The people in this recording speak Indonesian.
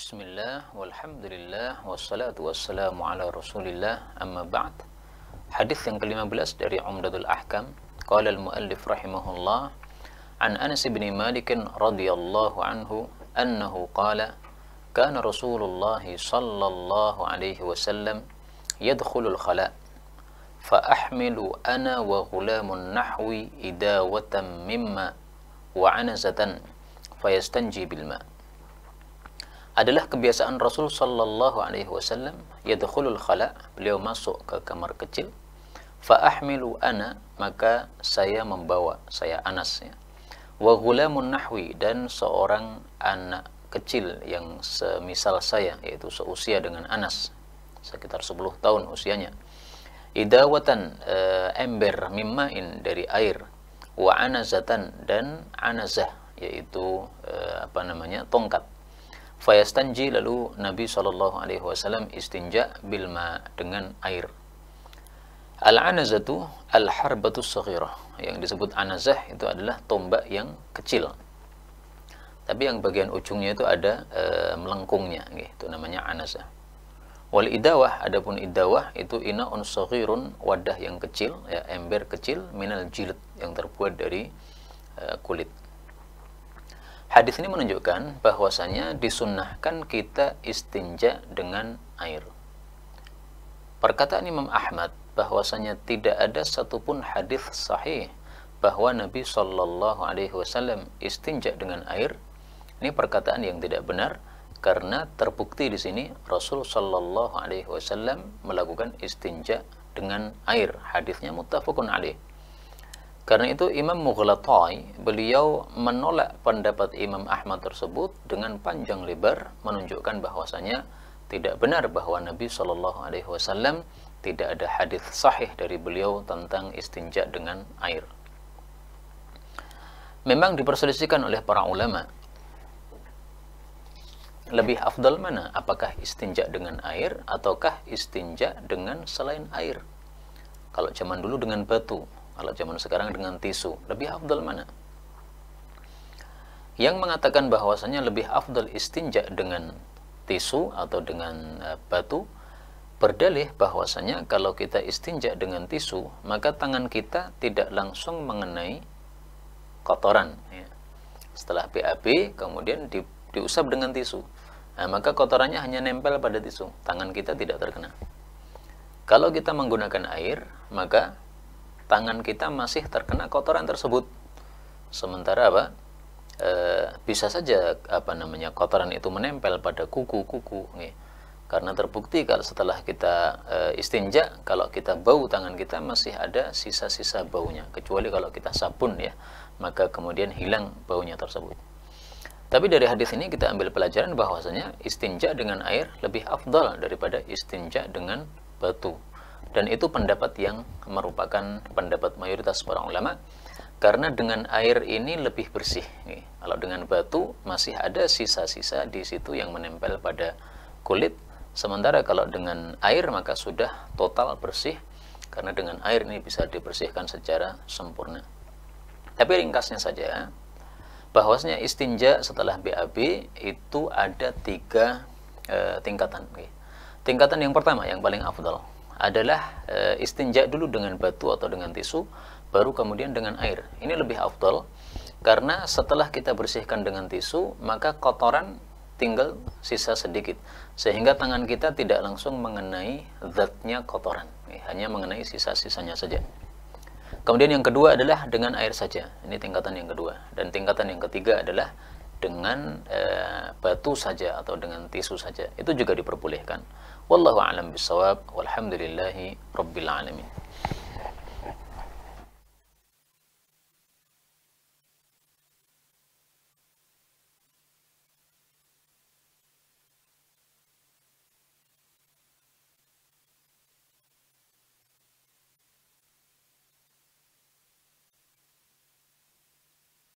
بسم الله والحمد لله والصلاة والسلام على رسول الله أما بعد حديث yang ke-15 dari الأحكام قال المؤلف رحمه الله عن أنس بن مالك رضي الله عنه أنه قال كان رسول الله صلى الله عليه وسلم يدخل الخلاء فأحمل أنا وغلام نحوي إداوة مما وعنزة فيستنجي بالماء adalah kebiasaan Rasul sallallahu alaihi wasallam yadkhulul khala beliau masuk ke kamar kecil fa ahmilu ana maka saya membawa saya Anas ya wa ghulamun nahwi dan seorang anak kecil yang semisal saya yaitu seusia dengan Anas sekitar 10 tahun usianya idawatan e, ember mimmain dari air wa anazatan dan anazah yaitu e, apa namanya tongkat Fayastanji lalu Nabi Shallallahu Alaihi Wasallam istinja bilma dengan air. Al-anazatu al-harbatus saghirah. Yang disebut anazah itu adalah tombak yang kecil. Tapi yang bagian ujungnya itu ada e, melengkungnya, gitu namanya anazah. Wal idawah, adapun idawah itu inaun saghirun, wadah yang kecil, ya, ember kecil minal jilid yang terbuat dari e, kulit. Hadis ini menunjukkan bahwasanya disunnahkan kita istinja dengan air. Perkataan Imam Ahmad bahwasanya tidak ada satupun hadis sahih bahwa Nabi Shallallahu Alaihi Wasallam istinja dengan air. Ini perkataan yang tidak benar karena terbukti di sini Rasul Shallallahu Alaihi Wasallam melakukan istinja dengan air. Hadisnya mutafakun alaih. Karena itu Imam Mughlatai beliau menolak pendapat Imam Ahmad tersebut dengan panjang lebar menunjukkan bahwasanya tidak benar bahwa Nabi Shallallahu Alaihi Wasallam tidak ada hadis sahih dari beliau tentang istinja dengan air. Memang diperselisihkan oleh para ulama lebih afdal mana? Apakah istinja dengan air ataukah istinja dengan selain air? Kalau zaman dulu dengan batu, Alat zaman sekarang dengan tisu, lebih afdal mana? Yang mengatakan bahwasanya lebih afdal istinja dengan tisu atau dengan eh, batu berdalih bahwasanya kalau kita istinja dengan tisu, maka tangan kita tidak langsung mengenai kotoran. Ya. Setelah BAB, kemudian di, diusap dengan tisu. Nah, maka kotorannya hanya nempel pada tisu, tangan kita tidak terkena. Kalau kita menggunakan air, maka tangan kita masih terkena kotoran tersebut. Sementara apa? E, bisa saja apa namanya kotoran itu menempel pada kuku-kuku Karena terbukti kalau setelah kita e, istinja, kalau kita bau tangan kita masih ada sisa-sisa baunya, kecuali kalau kita sabun ya, maka kemudian hilang baunya tersebut. Tapi dari hadis ini kita ambil pelajaran bahwasanya istinja dengan air lebih afdal daripada istinja dengan batu dan itu pendapat yang merupakan pendapat mayoritas para ulama karena dengan air ini lebih bersih. Nih, kalau dengan batu masih ada sisa-sisa di situ yang menempel pada kulit, sementara kalau dengan air maka sudah total bersih karena dengan air ini bisa dibersihkan secara sempurna. Tapi ringkasnya saja, bahwasanya istinja setelah BAB itu ada tiga e, tingkatan. Tingkatan yang pertama yang paling afdal adalah e, istinja dulu dengan batu atau dengan tisu, baru kemudian dengan air. Ini lebih afdal karena setelah kita bersihkan dengan tisu, maka kotoran tinggal sisa sedikit sehingga tangan kita tidak langsung mengenai zatnya kotoran, eh, hanya mengenai sisa-sisanya saja. Kemudian yang kedua adalah dengan air saja. Ini tingkatan yang kedua dan tingkatan yang ketiga adalah dengan e, batu saja atau dengan tisu saja itu juga diperbolehkan. Wallahu a'lam bisawab. Walhamdulillahi rabbil alamin.